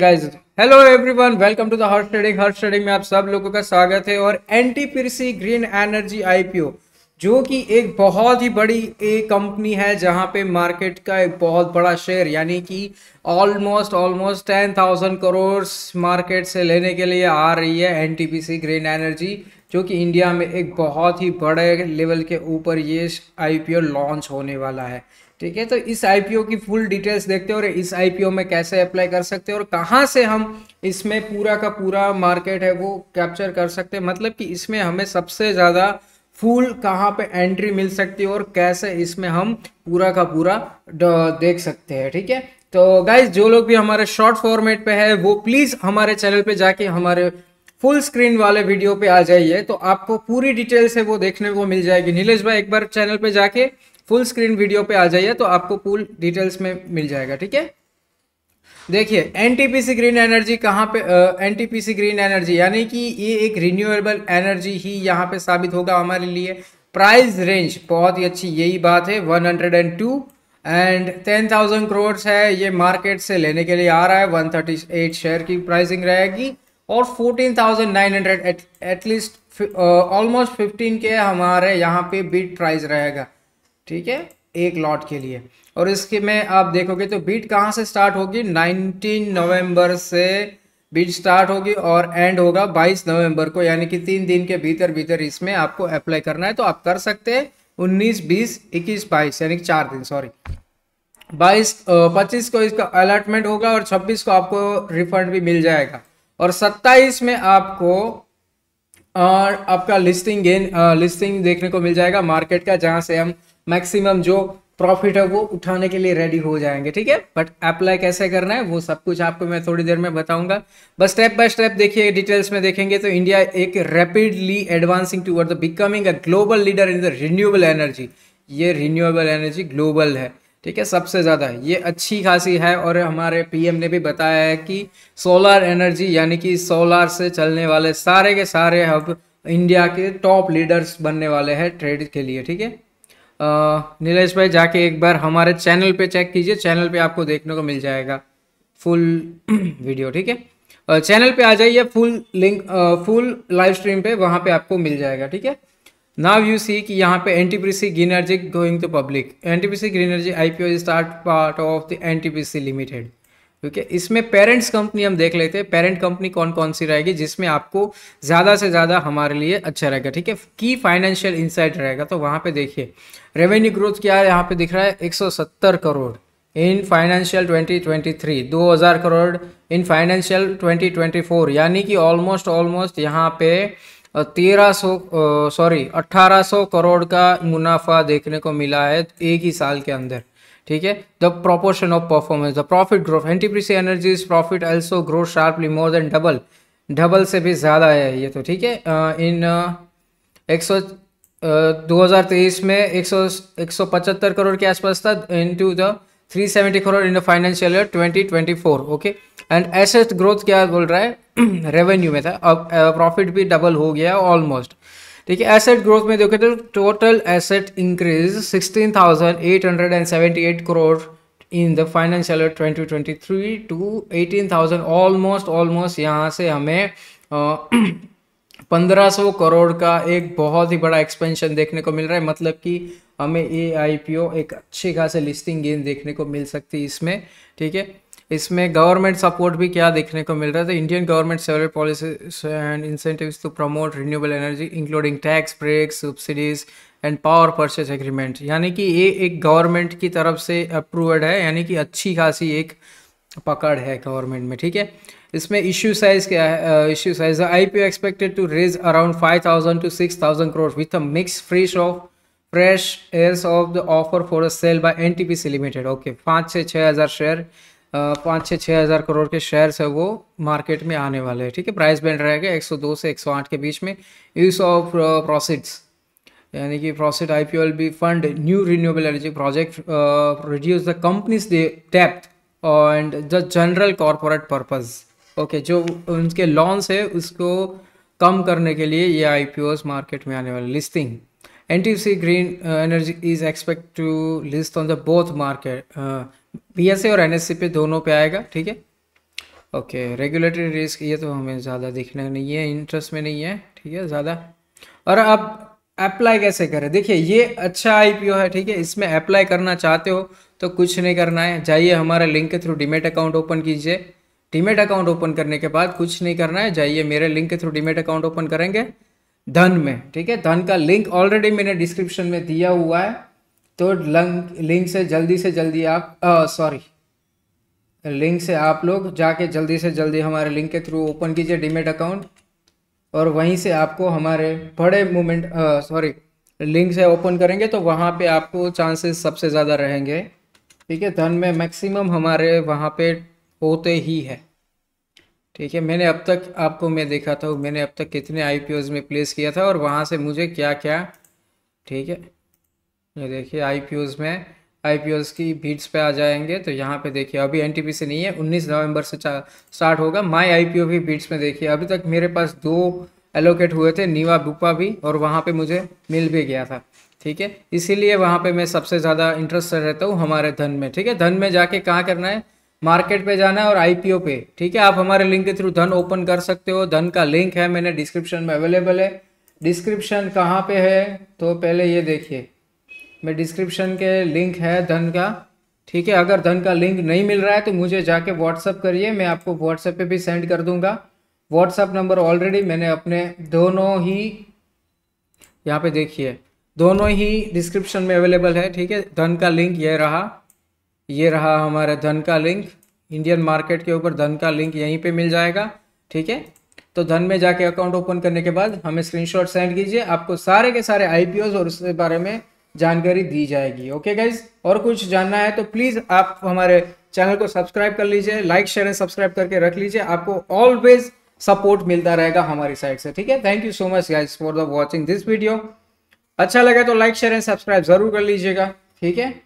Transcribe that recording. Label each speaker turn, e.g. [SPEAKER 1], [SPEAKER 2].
[SPEAKER 1] guys hello everyone welcome to the Harsh trading Harsh trading में आप सब लोगों का स्वागत है और एनटीपीसी ग्रीन एनर्जी आईपीओ जो कि एक बहुत ही बड़ी एक कंपनी है जहां पे मार्केट का एक बहुत बड़ा शेयर यानी कि almost almost ten thousand crore market से लेने के लिए आ रही है सी ग्रीन एनर्जी जो कि इंडिया में एक बहुत ही बड़े लेवल के ऊपर ये आईपीओ लॉन्च होने वाला है ठीक है तो इस आईपीओ की फुल डिटेल्स देखते हैं और इस आईपीओ में कैसे अप्लाई कर सकते हैं और कहाँ से हम इसमें पूरा का पूरा मार्केट है वो कैप्चर कर सकते हैं मतलब कि इसमें हमें सबसे ज़्यादा फुल कहाँ पे एंट्री मिल सकती है और कैसे इसमें हम पूरा का पूरा देख सकते हैं ठीक है तो गाइज जो लोग भी हमारे शॉर्ट फॉर्मेट पे है वो प्लीज़ हमारे चैनल पे जाके हमारे फुल स्क्रीन वाले वीडियो पे आ जाइए तो आपको पूरी डिटेल से वो देखने को मिल जाएगी नीलेश भाई एक बार चैनल पे जाके फुल स्क्रीन वीडियो पे आ जाइए तो आपको पूल डिटेल्स में मिल जाएगा ठीक है देखिए एनटीपीसी ग्रीन एनर्जी कहाँ पे एनटीपीसी ग्रीन एनर्जी यानी कि ये एक रिन्यूएबल एनर्जी ही यहाँ पे साबित होगा हमारे लिए प्राइस रेंज बहुत ही अच्छी यही बात है 102 and two and thousand crores है ये मार्केट से लेने के लिए आ रहा है 138 शेयर की प्राइसिंग रहेगी और 14,900 एट एटलीस्ट ऑलमोस्ट फिफ्टीन के हमारे यहाँ पे बीट प्राइस रहेगा ठीक है एक लॉट के लिए और इसके में आप देखोगे तो बीट कहाँ से स्टार्ट होगी 19 नवंबर से बीट स्टार्ट होगी और एंड होगा 22 नवंबर को यानी कि तीन दिन के भीतर भीतर इसमें आपको अप्लाई करना है तो आप कर सकते हैं उन्नीस बीस इक्कीस बाईस यानी कि चार दिन सॉरी बाईस uh, पच्चीस को इसका अलाटमेंट होगा और छब्बीस को आपको रिफंड भी मिल जाएगा और 27 में आपको और आपका लिस्टिंग गेन लिस्टिंग देखने को मिल जाएगा मार्केट का जहां से हम मैक्सिमम जो प्रॉफिट है वो उठाने के लिए रेडी हो जाएंगे ठीक है बट अप्लाई कैसे करना है वो सब कुछ आपको मैं थोड़ी देर में बताऊंगा बस स्टेप बाय स्टेप देखिए डिटेल्स में देखेंगे तो इंडिया एक rapidly advancing toward the becoming a global leader in the renewable energy ये रिन्यूएबल एनर्जी ग्लोबल है ठीक है सबसे ज़्यादा ये अच्छी खासी है और हमारे पीएम ने भी बताया है कि सोलर एनर्जी यानी कि सोलर से चलने वाले सारे के सारे हब इंडिया के टॉप लीडर्स बनने वाले हैं ट्रेड के लिए ठीक है नीलेश भाई जाके एक बार हमारे चैनल पे चेक कीजिए चैनल पे आपको देखने को मिल जाएगा फुल वीडियो ठीक है चैनल पे आ जाइए full link full live stream पे वहाँ पे आपको मिल जाएगा ठीक है नाव यू सी कि यहाँ पे N T P C going to public N T P C green energy I P O start part of the N T P C limited ठीक है इसमें पेरेंट्स कंपनी हम देख लेते हैं पेरेंट कंपनी कौन कौन सी रहेगी जिसमें आपको ज़्यादा से ज़्यादा हमारे लिए अच्छा रहेगा ठीक है की फाइनेंशियल इंसाइट रहेगा तो वहाँ पर देखिए रेवेन्यू ग्रोथ क्या है यहाँ पर दिख रहा है एक सौ सत्तर करोड़ इन फाइनेंशियल 2023 हज़ार करोड़ इन फाइनेंशियल 2024 यानी कि ऑलमोस्ट ऑलमोस्ट यहाँ पे तेरह सौ सॉरी अट्ठारह सौ करोड़ का मुनाफा देखने को मिला है एक ही साल के अंदर ठीक है the proportion of performance the profit growth NTPC energy's profit also grow sharply more than double double से भी ज़्यादा है ये तो ठीक है इन एक सौ दो हज़ार तेईस में एक सौ एक सौ पचहत्तर करोड़ के आसपास था into the 370 crore in the financial year 2024 okay and asset growth क्या बोल रहा है रेवेन्यू में था अब प्रॉफिट भी डबल हो गया ऑलमोस्ट ठीक है एसेट ग्रोथ में देखे तो total asset increase 16,878 crore in the financial year 2023 to 18,000 almost almost यहाँ से हमें uh, 1500 करोड़ का एक बहुत ही बड़ा एक्सपेंशन देखने को मिल रहा है मतलब कि हमें ए आई पी ओ एक अच्छी खासी लिस्टिंग गेन देखने को मिल सकती है इसमें ठीक है इसमें गवर्नमेंट सपोर्ट भी क्या देखने को मिल रहा है तो Indian government several policies and incentives to promote renewable energy including tax breaks subsidies and power purchase agreement यानी कि ये एक गवर्नमेंट की तरफ से अप्रूवड है यानी कि अच्छी खासी एक पकड़ है गवर्नमेंट में ठीक है इसमें इश्यू साइज क्या है issue size I P expected to raise around five thousand to six thousand crore with a mix fresh of fresh airs of the offer for a sale by N T P C limited okay पाँच से छः हज़ार share पाँच से छः हज़ार करोड़ के shares है वो मार्केट में आने वाले हैं ठीक है प्राइस बैंड रहेगा एक सौ दो से एक सौ आठ के बीच में यूज ऑफ प्रोसिट्स यानी कि proceed I P L B fund new renewable energy project reduce the company's डेप्थ and the general corporate purpose okay जो उनके लॉन्स है उसको कम करने के लिए ये आई पी मार्केट में आने वाली listing N T C green energy is expect to list on the both market B S और एन एस सी पे दोनों पे आएगा ठीक है ओके रेगुलेटरी रिस्क ये तो हमें ज़्यादा देखना नहीं है इंटरेस्ट में नहीं है ठीक है ज़्यादा और अब अप्लाई कैसे करें देखिए ये अच्छा आईपीओ है ठीक है इसमें अप्लाई करना चाहते हो तो कुछ नहीं करना है जाइए हमारे लिंक के थ्रू डिमेट अकाउंट ओपन कीजिए डिमेट अकाउंट ओपन करने के बाद कुछ नहीं करना है जाइए मेरे लिंक के थ्रू डिमेट अकाउंट ओपन करेंगे धन में ठीक है धन का लिंक ऑलरेडी मैंने डिस्क्रिप्शन में दिया हुआ है तो लिंक से जल्दी से जल्दी आप सॉरी लिंक से आप लोग जाके जल्दी से जल्दी हमारे लिंक के थ्रू ओपन कीजिए डिमेट अकाउंट और वहीं से आपको हमारे बड़े मूवमेंट सॉरी लिंक से ओपन करेंगे तो वहाँ पे आपको चांसेस सबसे ज़्यादा रहेंगे ठीक है धन में मैक्सिमम हमारे वहाँ पे होते ही है ठीक है मैंने अब तक आपको मैं देखा था मैंने अब तक कितने आई में प्लेस किया था और वहाँ से मुझे क्या क्या ठीक है ये देखिए आई में आई की बीट्स पे आ जाएंगे तो यहाँ पे देखिए अभी एन से नहीं है 19 नवंबर से स्टार्ट होगा माई आई भी बीट्स में देखिए अभी तक मेरे पास दो एलोकेट हुए थे नीवा बुपा भी और वहाँ पे मुझे मिल भी गया था ठीक है इसीलिए वहाँ पे मैं सबसे ज़्यादा इंटरेस्टेड रहता हूँ हमारे धन में ठीक है धन में जाके कहाँ करना है मार्केट पे जाना है और आई पे ठीक है आप हमारे लिंक के थ्रू धन ओपन कर सकते हो धन का लिंक है मैंने डिस्क्रिप्शन में अवेलेबल है डिस्क्रिप्शन कहाँ पे है तो पहले ये देखिए में डिस्क्रिप्शन के लिंक है धन का ठीक है अगर धन का लिंक नहीं मिल रहा है तो मुझे जाके व्हाट्सअप करिए मैं आपको व्हाट्सएप पे भी सेंड कर दूंगा व्हाट्सअप नंबर ऑलरेडी मैंने अपने दोनों ही यहाँ पे देखिए दोनों ही डिस्क्रिप्शन में अवेलेबल है ठीक है धन का लिंक ये रहा ये रहा हमारे धन का लिंक इंडियन मार्केट के ऊपर धन का लिंक यहीं पर मिल जाएगा ठीक है तो धन में जाके अकाउंट ओपन करने के बाद हमें स्क्रीनशॉट सेंड कीजिए आपको सारे के सारे आईपीओस और उसके बारे में जानकारी दी जाएगी ओके गाइज और कुछ जानना है तो प्लीज़ आप हमारे चैनल को सब्सक्राइब कर लीजिए लाइक शेयर एंड सब्सक्राइब करके रख लीजिए आपको ऑलवेज सपोर्ट मिलता रहेगा हमारी साइड से ठीक है thank you so much guys for the watching this video अच्छा लगे तो लाइक शेयर एंड सब्सक्राइब जरूर कर लीजिएगा ठीक है